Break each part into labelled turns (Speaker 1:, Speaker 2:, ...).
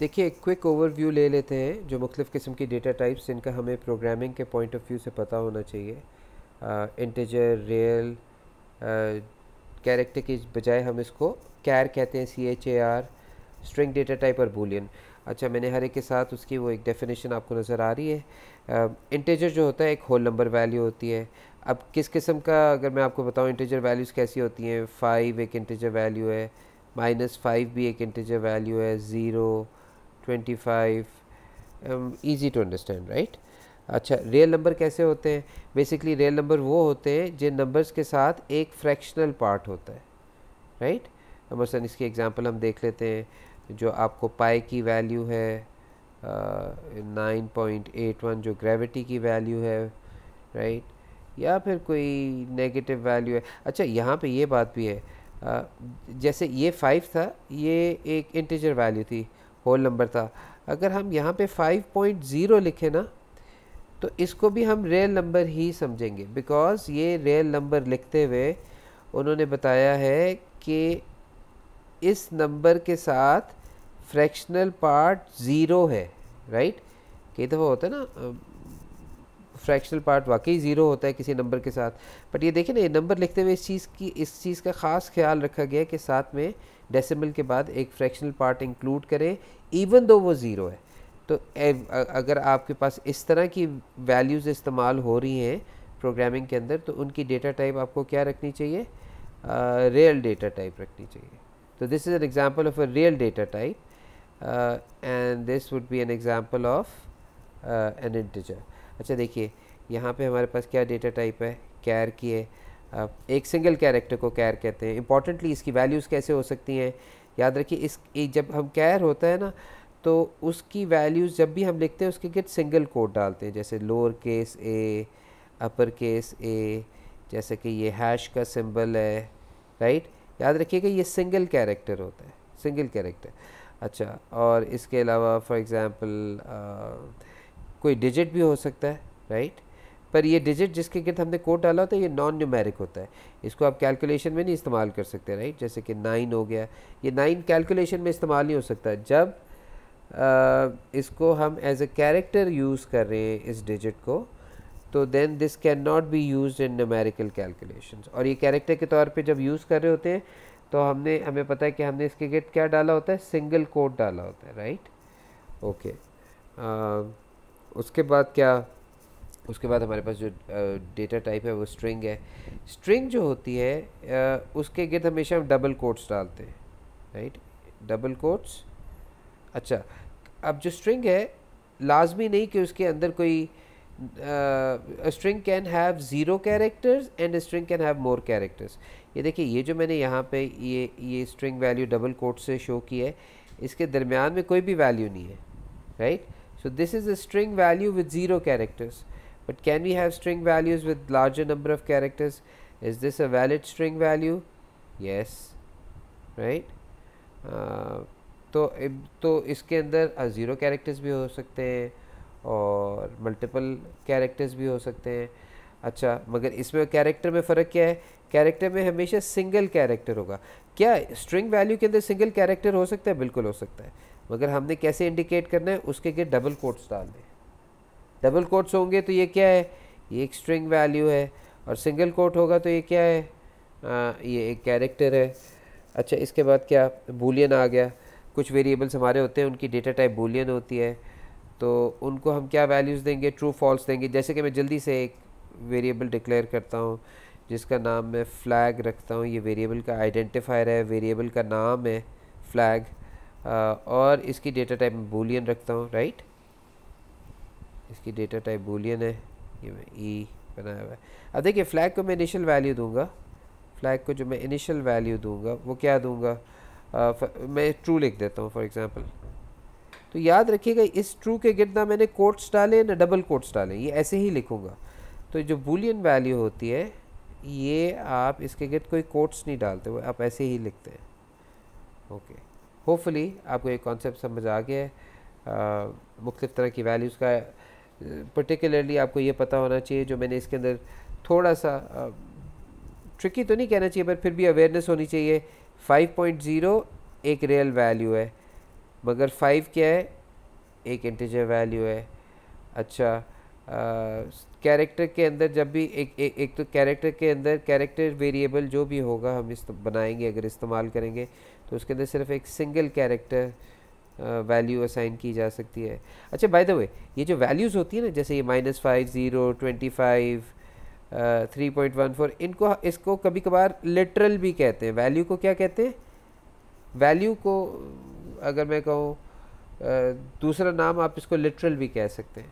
Speaker 1: देखिए एक quick overview ले लेते हैं जो मुख्तफ़ किस्म की डेटा टाइप्स जिनका हमें प्रोग्रामिंग के पॉइंट ऑफ व्यू से पता होना चाहिए इंटेजर रियल कैरेक्टर के बजाय हम इसको कैर कहते हैं C H A R string data type और बोलियन अच्छा मैंने हर एक के साथ उसकी वो एक डेफिनेशन आपको नज़र आ रही है इंटेजर जो होता है एक होल नंबर वैल्यू होती है अब किस किस्म का अगर मैं आपको बताऊँ इंटेजर वैल्यूज़ कैसी होती हैं फ़ाइव एक इंटेजर वैल्यू है माइनस फाइव भी एक इंटेजर वैल्यू है zero 25 easy to understand right अच्छा रियल नंबर कैसे होते हैं बेसिकली रियल नंबर वो होते हैं जिन नंबर्स के साथ एक फ्रैक्शनल पार्ट होता है राइट right? मसलन इसकी एग्जांपल हम देख लेते हैं जो आपको पाई की वैल्यू है नाइन पॉइंट एट वन जो ग्रेविटी की वैल्यू है राइट right? या फिर कोई नेगेटिव वैल्यू है अच्छा यहाँ पे ये बात भी है आ, जैसे ये फाइव था ये एक इंटीजर वैल्यू थी होल नंबर था अगर हम यहाँ पे 5.0 लिखे ना तो इसको भी हम रियल नंबर ही समझेंगे बिकॉज ये रियल नंबर लिखते हुए उन्होंने बताया है कि इस नंबर के साथ फ्रैक्शनल पार्ट ज़ीरो है राइट कई दफ़ा होता है ना फ्रैक्शनल पार्ट वाकई ज़ीरो होता है किसी नंबर के साथ बट ये देखें ना ये नंबर लिखते हुए इस चीज़ की इस चीज़ का ख़ास ख्याल रखा गया कि साथ में डेसिमल के बाद एक फ्रैक्शनल पार्ट इंक्लूड करें इवन दो वो ज़ीरो है तो अगर आपके पास इस तरह की वैल्यूज़ इस्तेमाल हो रही हैं प्रोग्रामिंग के अंदर तो उनकी डेटा टाइप आपको क्या रखनी चाहिए रियल डेटा टाइप रखनी चाहिए तो this is an example of a real data type and this would be an example of an integer अच्छा देखिए यहाँ पे हमारे पास क्या डेटा टाइप है कैर की है आप एक सिंगल कैरेक्टर को कैर कहते हैं इंपॉर्टेंटली इसकी वैल्यूज़ कैसे हो सकती हैं याद रखिए इस जब हम कैर होता है ना तो उसकी वैल्यूज़ जब भी हम लिखते हैं उसके गेट सिंगल कोड डालते हैं जैसे lower case A upper case A जैसे कि ये हैश का सिंबल है राइट याद रखिएगा ये सिंगल कैरेक्टर होता है सिंगल कैरेक्टर अच्छा और इसके अलावा फॉर एग्ज़ाम्पल कोई डिजिट भी हो सकता है राइट पर ये डिजिट जिसके गिरद हमने कोड डाला होता है ये नॉन न्यूमेरिक होता है इसको आप कैलकुलेशन में नहीं इस्तेमाल कर सकते राइट जैसे कि नाइन हो गया ये नाइन कैलकुलेशन में इस्तेमाल नहीं हो सकता जब आ, इसको हम एज ए कैरेक्टर यूज़ कर रहे हैं इस डिजिट को तो then this can not be use in numerical calculation और ये कैरेक्टर के तौर पर जब यूज़ कर रहे होते हैं तो हमने हमें पता है कि हमने इसके गिरद क्या डाला होता है सिंगल कोड डाला होता है राइट ओके okay. Uh, उसके बाद क्या उसके बाद हमारे पास जो डेटा टाइप है वो स्ट्रिंग है स्ट्रिंग जो होती है उसके गिर्द हमेशा हम डबल कोट्स डालते हैं राइट डबल कोट्स अच्छा अब जो स्ट्रिंग है लाजमी नहीं कि उसके अंदर कोई string can have zero characters and string can have more characters ये देखिए ये जो मैंने यहाँ पे ये ये स्ट्रिंग वैल्यू डबल कोट से शो की है इसके दरमियान में कोई भी वैल्यू नहीं है right right? So this is a string value with zero characters. But can we have string values with larger number of characters? Is this a valid string value? Yes. Right? Uh, तो तो इसके अंदर zero characters भी हो सकते हैं और multiple characters भी हो सकते हैं अच्छा मगर इसमें कैरेक्टर में फ़र्क क्या है कैरेक्टर में हमेशा सिंगल कैरेक्टर होगा क्या स्ट्रिंग वैल्यू के अंदर सिंगल कैरेक्टर हो सकता है बिल्कुल हो सकता है मगर हमने कैसे इंडिकेट करना है उसके के डबल कोट्स डाल दें डबल कोट्स होंगे तो ये क्या है ये एक स्ट्रिंग वैल्यू है और सिंगल कोट होगा तो ये क्या है आ, ये एक कैरेक्टर है अच्छा इसके बाद क्या बूलियन आ गया कुछ वेरिएबल्स हमारे होते हैं उनकी डेटा टाइप बूलियन होती है तो उनको हम क्या वैल्यूज़ देंगे ट्रू फॉल्स देंगे जैसे कि मैं जल्दी से एक वेरिएबल डिक्लेयर करता हूँ जिसका नाम मैं फ़्लैग रखता हूँ ये वेरिएबल का आइडेंटिफायर है वेरिएबल का नाम है फ़्लैग और इसकी डेटा टाइप बूलियन रखता हूँ राइट इसकी डेटा टाइप बूलियन है ये मैं ई e बनाया हुआ है अब देखिए फ्लैग को मैं इनिशियल वैल्यू दूंगा फ्लैग को जो मैं इनिशियल वैल्यू दूंगा वो क्या दूंगा आ, मैं ट्रू लिख देता हूँ फॉर एग्जांपल तो याद रखिएगा इस ट्रू के गिरदा मैंने कोट्स डाले ना डबल कोट्स डाले ये ऐसे ही लिखूँगा तो जो बुलियन वैल्यू होती है ये आप इसके गिरद कोई कोट्स नहीं डालते वो आप ऐसे ही लिखते हैं ओके okay. होपफुली आपको ये कॉन्सेप्ट समझ आ गया है मुख्त तरह की वैल्यूज़ का पर्टिकुलरली आपको ये पता होना चाहिए जो मैंने इसके अंदर थोड़ा सा ट्रिकी तो नहीं कहना चाहिए पर फिर भी अवेयरनेस होनी चाहिए 5.0 एक रियल वैल्यू है मगर 5 क्या है एक इंटीजर वैल्यू है अच्छा कैरेक्टर के अंदर जब भी एक ए, एक तो कैरेक्टर के अंदर कैरेक्टर वेरिएबल जो भी होगा हम इस तो बनाएंगे अगर इस्तेमाल करेंगे तो उसके अंदर सिर्फ एक सिंगल कैरेक्टर वैल्यू असाइन की जा सकती है अच्छा बाय द वे ये जो वैल्यूज़ होती है ना जैसे ये minus five zero twenty five three point one four इनको इसको कभी कभार लिटरल भी कहते हैं वैल्यू को क्या कहते हैं वैल्यू को अगर मैं कहूँ uh, दूसरा नाम आप इसको लिटरल भी कह सकते हैं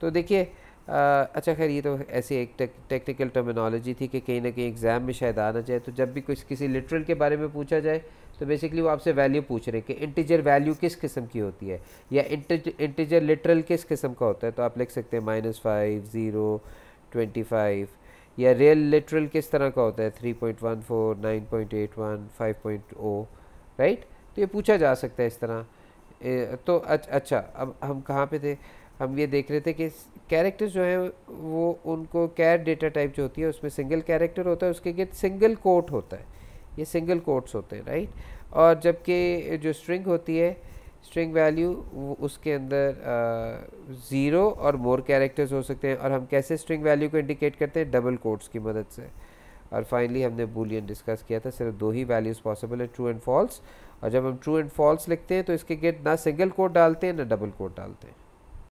Speaker 1: तो देखिए uh, अच्छा खैर ये तो ऐसी एक टेक, टेक्निकल टर्मिनोलॉजी थी कि कहीं ना कहीं एग्ज़ाम में शायद आना चाहिए तो जब भी कुछ किसी लिटरल के बारे में पूछा जाए तो बेसिकली वो आपसे वैल्यू पूछ रहे हैं कि इंटीजर वैल्यू किस किस्म की होती है या इंटीजर लिटरल किस किस्म का होता है तो आप लिख सकते हैं minus five zero twenty five या रियल लिटरल किस तरह का होता है three point one four nine point eight one five point o right तो ये पूछा जा सकता है इस तरह तो अच्छा अब हम कहाँ पे थे हम ये देख रहे थे कि कैरेक्टर जो हैं वो उनको कैर डेटा टाइप जो होती है उसमें सिंगल कैरेक्टर होता है उसके गिर सिंगल कोट होता है ये सिंगल कोट्स होते हैं राइट और जबकि जो स्ट्रिंग होती है स्ट्रिंग वैल्यू उसके अंदर ज़ीरो और मोर कैरेक्टर्स हो सकते हैं और हम कैसे स्ट्रिंग वैल्यू को इंडिकेट करते हैं डबल कोट्स की मदद से और फाइनली हमने बुलियन डिस्कस किया था सिर्फ दो ही वैल्यूज़ पॉसिबल है ट्रू एंड फॉल्स और जब हम ट्रू एंड फॉल्स लिखते हैं तो इसके गेट ना सिंगल कोट डालते हैं ना डबल कोट डालते हैं